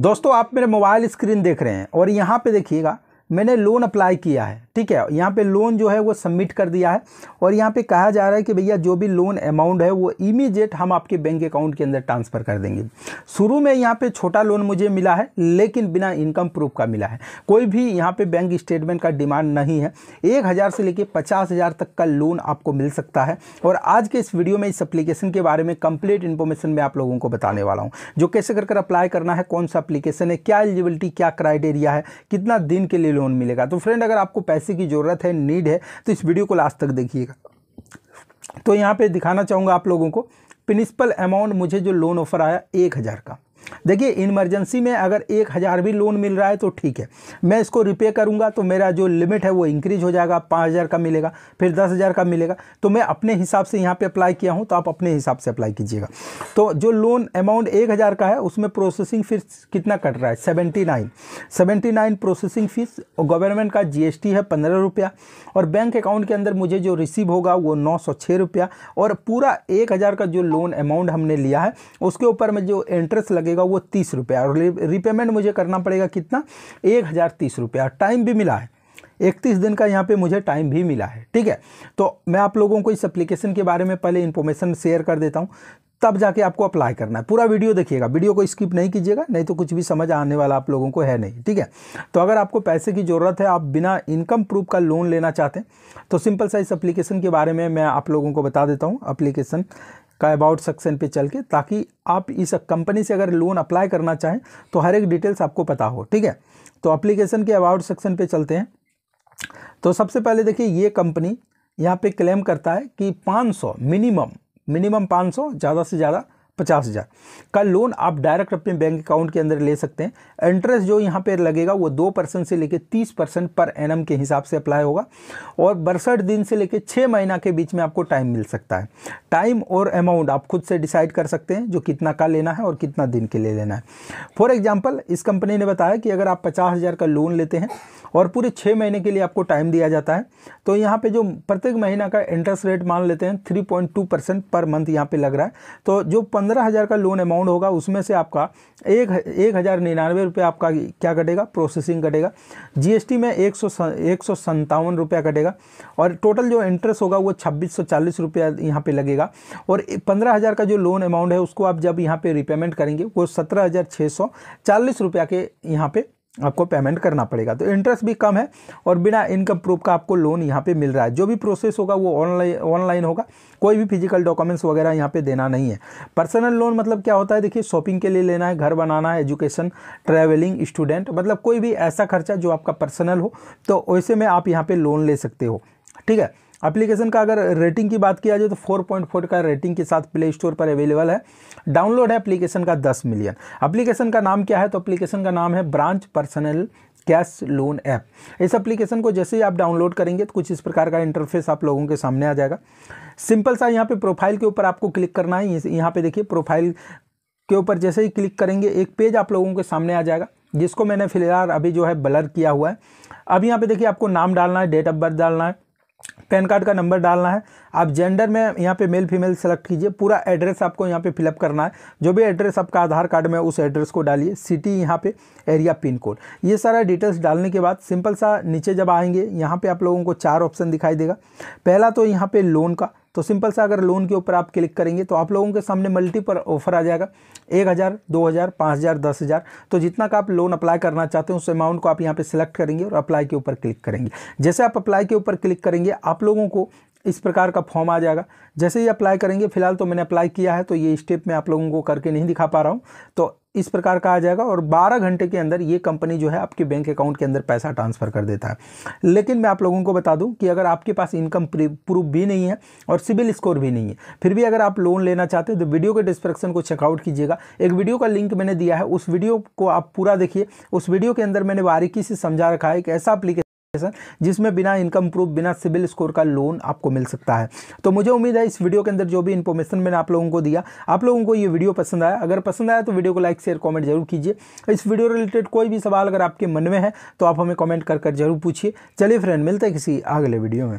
दोस्तों आप मेरे मोबाइल स्क्रीन देख रहे हैं और यहाँ पे देखिएगा मैंने लोन अप्लाई किया है ठीक है यहाँ पे लोन जो है वो सबमिट कर दिया है और यहाँ पे कहा जा रहा है कि भैया जो भी लोन अमाउंट है वो इमीडिएट हम आपके बैंक अकाउंट के अंदर ट्रांसफ़र कर देंगे शुरू में यहाँ पे छोटा लोन मुझे मिला है लेकिन बिना इनकम प्रूफ का मिला है कोई भी यहाँ पे बैंक स्टेटमेंट का डिमांड नहीं है एक हज़ार से लेकर पचास हज़ार तक का लोन आपको मिल सकता है और आज के इस वीडियो में इस अप्लीकेशन के बारे में कंप्लीट इन्फॉर्मेशन मैं आप लोगों को बताने वाला हूँ जो कैसे कर अप्लाई करना है कौन सा अप्लीकेशन है क्या एलिजिबिलिटी क्या क्राइटेरिया है कितना दिन के लिए लोन मिलेगा तो फ्रेंड अगर आपको पैसे की ज़रूरत है नीड है तो इस वीडियो को लास्ट तक देखिएगा तो यहाँ पे दिखाना चाहूँगा आप लोगों को प्रिंसिपल अमाउंट मुझे जो लोन ऑफर आया एक हज़ार का देखिए इमरजेंसी में अगर एक हज़ार भी लोन मिल रहा है तो ठीक है मैं इसको रिपे करूंगा तो मेरा जो लिमिट है वो इंक्रीज हो जाएगा पाँच हज़ार का मिलेगा फिर दस हज़ार का मिलेगा तो मैं अपने हिसाब से यहाँ पर अप्लाई किया हूँ तो आप अपने हिसाब से अप्लाई कीजिएगा तो जो लोन अमाउंट एक हज़ार का है उसमें प्रोसेसिंग फीस कितना कट रहा है seventy nine seventy nine processing fees government का जी है पंद्रह रुपया और बैंक अकाउंट के अंदर मुझे जो रिसीव होगा वो नौ सौ छः रुपया और पूरा एक हज़ार का जो लोन अमाउंट हमने लिया है उसके ऊपर में जो इंटरेस्ट लगे देगा वो तीस रुपया और रिपेमेंट मुझे करना पड़ेगा कितना एक हज़ार तीस रुपया टाइम भी मिला है इकतीस दिन का यहाँ पे मुझे टाइम भी मिला है ठीक है तो मैं आप लोगों को इस एप्लीकेशन के बारे में पहले इन्फॉर्मेशन शेयर कर देता हूँ तब जाके आपको अप्लाई करना है पूरा वीडियो देखिएगा वीडियो को स्किप नहीं कीजिएगा नहीं तो कुछ भी समझ आने वाला आप लोगों को है नहीं ठीक है तो अगर आपको पैसे की ज़रूरत है आप बिना इनकम प्रूफ का लोन लेना चाहते हैं तो सिंपल सा इस अप्लीकेशन के बारे में मैं आप लोगों को बता देता हूँ अप्लीकेशन का अबाउट सेक्शन पे चल के ताकि आप इस कंपनी से अगर लोन अप्लाई करना चाहें तो हर एक डिटेल्स आपको पता हो ठीक है तो अप्लीकेशन के अबाउट सेक्शन पर चलते हैं तो सबसे पहले देखिए ये कंपनी यहाँ पर क्लेम करता है कि पाँच मिनिमम मिनिमम पाँच ज़्यादा से ज़्यादा पचास हज़ार का लोन आप डायरेक्ट अपने बैंक अकाउंट के अंदर ले सकते हैं इंटरेस्ट जो यहाँ पर लगेगा वो दो परसेंट से लेकर तीस परसेंट पर एनम के हिसाब से अप्लाई होगा और बरसठ दिन से लेकर छः महीना के बीच में आपको टाइम मिल सकता है टाइम और अमाउंट आप खुद से डिसाइड कर सकते हैं जो कितना का लेना है और कितना दिन के लिए ले लेना है फॉर एग्जाम्पल इस कंपनी ने बताया कि अगर आप पचास का लोन लेते हैं और पूरे छः महीने के लिए आपको टाइम दिया जाता है तो यहाँ पर जो प्रत्येक महीना का इंटरेस्ट रेट मान लेते हैं थ्री पर मंथ यहाँ पर लग रहा है तो जो पंद्रह पंद्रह हज़ार का लोन अमाउंट होगा उसमें से आपका एक एक हज़ार निन्यानवे रुपये आपका क्या कटेगा प्रोसेसिंग कटेगा जीएसटी में एक सौ एक सौ सन्तावन रुपया कटेगा और टोटल जो इंटरेस्ट होगा वो छब्बीस सौ चालीस रुपया यहाँ पर लगेगा और पंद्रह हज़ार का जो लोन अमाउंट है उसको आप जब यहाँ पर रिपेमेंट करेंगे वो सत्रह हज़ार छः सौ चालीस रुपया के यहाँ पर आपको पेमेंट करना पड़ेगा तो इंटरेस्ट भी कम है और बिना इनकम प्रूफ का आपको लोन यहाँ पे मिल रहा है जो भी प्रोसेस होगा वो ऑनलाइन ऑनलाइन होगा कोई भी फिजिकल डॉक्यूमेंट्स वगैरह यहाँ पे देना नहीं है पर्सनल लोन मतलब क्या होता है देखिए शॉपिंग के लिए लेना है घर बनाना है एजुकेशन ट्रैवलिंग स्टूडेंट मतलब कोई भी ऐसा खर्चा जो आपका पर्सनल हो तो वैसे में आप यहाँ पर लोन ले सकते हो ठीक है एप्लीकेशन का अगर रेटिंग की बात किया जाए तो 4.4 का रेटिंग के साथ प्ले स्टोर पर अवेलेबल है डाउनलोड है एप्लीकेशन का 10 मिलियन एप्लीकेशन का नाम क्या है तो एप्लीकेशन का नाम है branch personal cash loan app इस एप्लीकेशन को जैसे ही आप डाउनलोड करेंगे तो कुछ इस प्रकार का इंटरफेस आप लोगों के सामने आ जाएगा सिंपल सा यहाँ पे प्रोफाइल के ऊपर आपको क्लिक करना है यहाँ पे देखिए प्रोफाइल के ऊपर जैसे ही क्लिक करेंगे एक पेज आप लोगों के सामने आ जाएगा जिसको मैंने फिलहाल अभी जो है ब्लर किया हुआ है अब यहाँ पे देखिए आपको नाम डालना है डेट ऑफ बर्थ डालना है पैन कार्ड का नंबर डालना है आप जेंडर में यहाँ पे मेल फीमेल सेलेक्ट कीजिए पूरा एड्रेस आपको यहाँ पे फिलअप करना है जो भी एड्रेस आपका आधार कार्ड में उस एड्रेस को डालिए सिटी यहाँ पे एरिया पिन कोड ये सारा डिटेल्स डालने के बाद सिंपल सा नीचे जब आएंगे यहाँ पे आप लोगों को चार ऑप्शन दिखाई देगा पहला तो यहाँ पे लोन का तो सिंपल सा अगर लोन के ऊपर आप क्लिक करेंगे तो आप लोगों के सामने मल्टीपल ऑफर आ जाएगा एक हज़ार दो हज़ार पाँच हज़ार दस हज़ार तो जितना का आप लोन अप्लाई करना चाहते हैं उस अमाउंट को आप यहाँ पे सिलेक्ट करेंगे और अप्लाई के ऊपर क्लिक करेंगे जैसे आप अप्लाई के ऊपर क्लिक करेंगे आप लोगों को इस प्रकार का फॉर्म आ जाएगा जैसे ही अप्लाई करेंगे फिलहाल तो मैंने अप्लाई किया है तो ये स्टेप मैं आप लोगों को करके नहीं दिखा पा रहा हूँ तो इस प्रकार आ जाएगा और 12 घंटे के अंदर ये कंपनी जो है आपके बैंक अकाउंट के अंदर पैसा ट्रांसफ़र कर देता है लेकिन मैं आप लोगों को बता दूं कि अगर आपके पास इनकम प्रूफ भी नहीं है और सिविल स्कोर भी नहीं है फिर भी अगर आप लोन लेना चाहते हो तो वीडियो के डिस्क्रिप्शन को चेकआउट कीजिएगा एक वीडियो का लिंक मैंने दिया है उस वीडियो को आप पूरा देखिए उस वीडियो के अंदर मैंने बारीकी से समझा रखा है एक ऐसा अप्लीकेशन जिसमें बिना इनकम प्रूफ बिना सिविल स्कोर का लोन आपको मिल सकता है तो मुझे उम्मीद है इस वीडियो के अंदर जो भी इन्फॉर्मेशन मैंने आप लोगों को दिया आप लोगों को ये वीडियो पसंद आया अगर पसंद आया तो वीडियो को लाइक शेयर कमेंट जरूर कीजिए इस वीडियो रिलेटेड कोई भी सवाल अगर आपके मन में है तो आप हमें कॉमेंट कर कर जरूर पूछिए चलिए फ्रेंड मिलते हैं किसी अगले वीडियो में